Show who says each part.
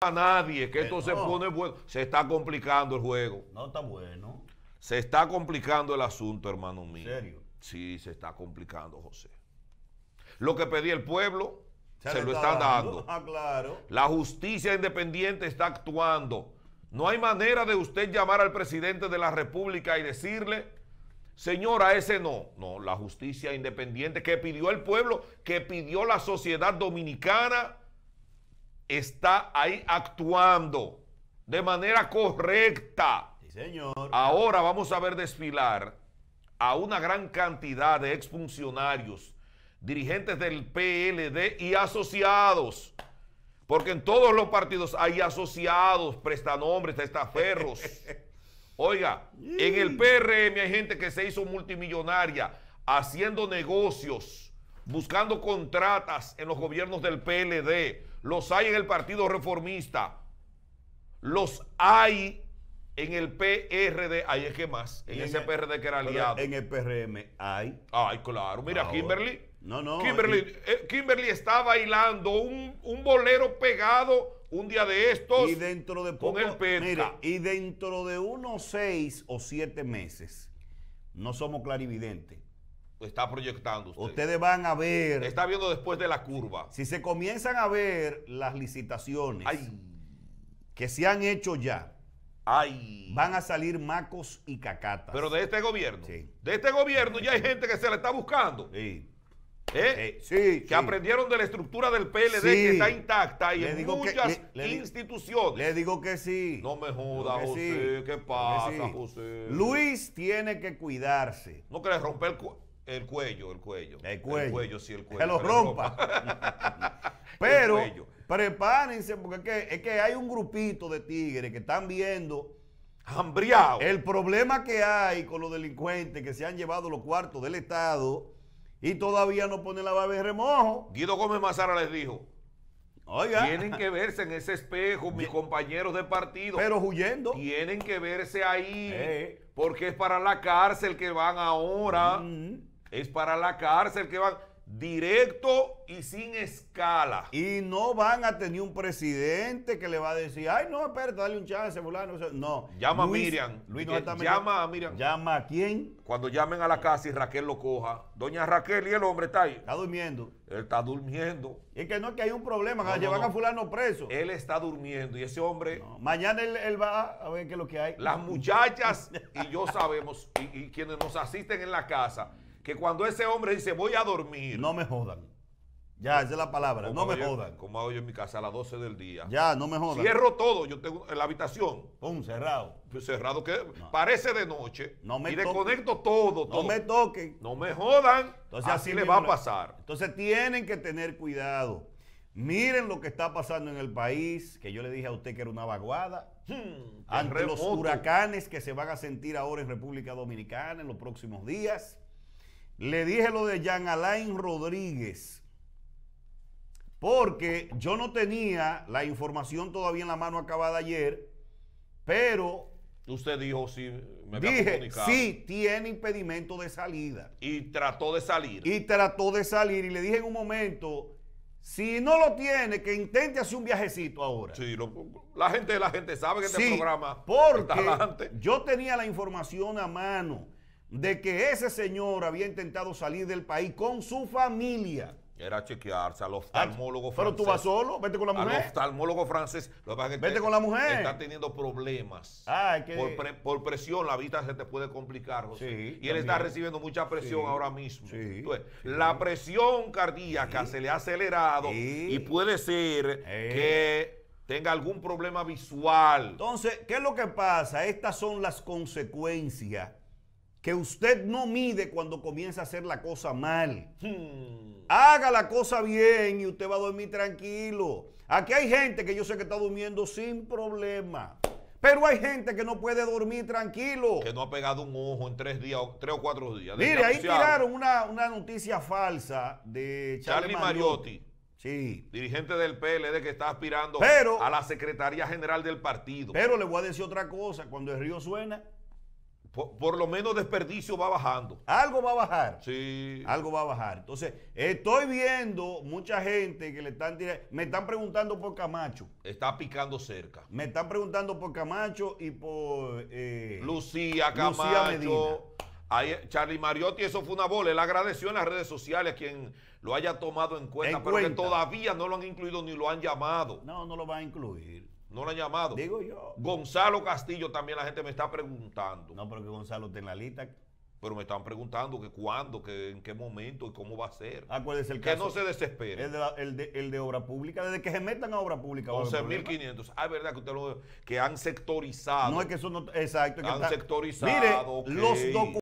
Speaker 1: a nadie, que eh, esto se pone bueno. Se está complicando el juego. No está bueno. Se está complicando el asunto, hermano mío. ¿En serio? Sí, se está complicando, José. Lo que pedía el pueblo se, lo está, dando. Ah, claro. La justicia independiente está actuando. No hay manera de usted llamar al presidente de la República y decirle, señora, ese no. No, la justicia independiente que pidió el pueblo, que pidió la sociedad dominicana está ahí actuando de manera correcta. señor. Ahora vamos a ver desfilar a una gran cantidad de exfuncionarios, dirigentes del PLD y asociados. Porque en todos los partidos hay asociados, prestanombres, testaferros. Oiga, en el PRM hay gente que se hizo multimillonaria haciendo negocios buscando contratas en los gobiernos del PLD, los hay en el Partido Reformista, los hay en el PRD, ahí es que más, en, ese PRD que era aliado. En el PRM hay. Ay, claro, mira, Kimberly. No, no. Kimberly, eh, Kimberly está bailando un, bolero pegado un día de estos. Y dentro de poco, con el y dentro de unos seis o siete meses, no somos clarividentes está proyectando usted. Ustedes van a ver. Está viendo después de la curva. Si se comienzan a ver las licitaciones que se han hecho ya. Van a salir macos y cacatas. Pero de este gobierno. De este gobierno ya hay gente que se la está buscando. Sí. ¿Eh? eh sí, que aprendieron de la estructura del PLD que está intacta y en muchas instituciones. Le digo que sí. No me joda, José. ¿Qué pasa, José? Luis tiene que cuidarse. No quiere romper el cuerpo. El cuello, el cuello. El cuello. sí, el cuello. Que lo rompa. pero prepárense, porque es que, hay un grupito de tigres que están viendo. Hambriado. El problema que hay con los delincuentes que se han llevado los cuartos del Estado y todavía no ponen la babe remojo. Guido Gómez Mazara les dijo. Oiga. Tienen que verse en ese espejo, mis compañeros de partido. Pero huyendo. Tienen que verse ahí. Eh. Porque es para la cárcel que van ahora. Mm es para la cárcel que van directo y sin escala. Y no van a tener un presidente que le va a decir, ay, no, espérate, dale un chance, fulano. No. Llama a Miriam. llama a Miriam. ¿Llama a quién? Cuando llamen a la casa y Raquel lo coja. Doña Raquel y el hombre está ahí. Está durmiendo. Él está durmiendo. Y es que no, que hay un problema, llevan a fulano preso. Él está durmiendo y ese hombre... Mañana él, va a ver qué es lo que hay. Las muchachas y yo sabemos, y quienes nos asisten en la casa que cuando ese hombre dice voy a dormir. No me jodan. Ya, esa es la palabra. no me jodan. Como hago yo en mi casa a las 12 del día. Ya, no me jodan. Cierro todo. Yo tengo la habitación. Pum, cerrado. Pues, cerrado que parece de noche. No me y desconecto todo, No me toquen. No me jodan. Entonces, así, le va a pasar. Entonces tienen que tener cuidado. Miren lo que está pasando en el país, que yo le dije a usted que era una vaguada. Hmm, ante los huracanes que se van a sentir ahora en República Dominicana en los próximos días le dije lo de Jean Alain Rodríguez, porque yo no tenía la información todavía en la mano acabada ayer, pero... Usted dijo, sí, me dije, sí, tiene impedimento de salida. Y trató de salir. Y trató de salir. Y le dije en un momento, si no lo tiene, que intente hacer un viajecito ahora. Sí, la gente la gente sabe que este programa porque yo tenía la información a mano de que ese señor había intentado salir del país con su familia. Era chequearse al ah, oftalmólogo francés. Pero tú vas solo, vete con la mujer. Al oftalmólogo francés. vete con la mujer. Está teniendo problemas. Ah, por, presión la vida se te puede complicar, y él está recibiendo mucha presión ahora mismo. la presión cardíaca se le ha acelerado y puede ser eh. que tenga algún problema visual. Entonces, ¿qué es lo que pasa? Estas son las consecuencias que usted no mide cuando comienza a hacer la cosa mal. Hmm. Haga la cosa bien y usted va a dormir tranquilo. Aquí hay gente que yo sé que está durmiendo sin problema. Pero hay gente que no puede dormir tranquilo. Que no ha pegado un ojo en tres días, tres o cuatro días. Mire, ahí tiraron una, noticia falsa de Charlie, Mariotti. Sí. Dirigente del PLD que está aspirando a la Secretaría General del partido. Pero le voy a decir otra cosa, cuando el río suena, por, lo menos desperdicio va bajando. Algo va a bajar. Sí. Algo va a bajar. Entonces, estoy viendo mucha gente que le están me están preguntando por Camacho. Está picando cerca. Me están preguntando por Camacho y por eh, Lucía Camacho. Lucía Charlie Mariotti, eso fue una bola. Él agradeció en las redes sociales a quien lo haya tomado en cuenta, pero que todavía no lo han incluido ni lo han llamado. No, no lo va a incluir. No lo han llamado. Digo yo. Gonzalo Castillo también la gente me está preguntando. No, pero que Gonzalo tenga la lista. Pero me están preguntando que cuándo, que en qué momento y cómo va a ser. Acuérdese ah, el que caso. Que no se desespere. El de, el, de, obra pública, desde que se metan a obra pública. 11.500. Ah, verdad que usted lo que han sectorizado. No es que eso no. Exacto. que han sectorizado. Mire, los documentos.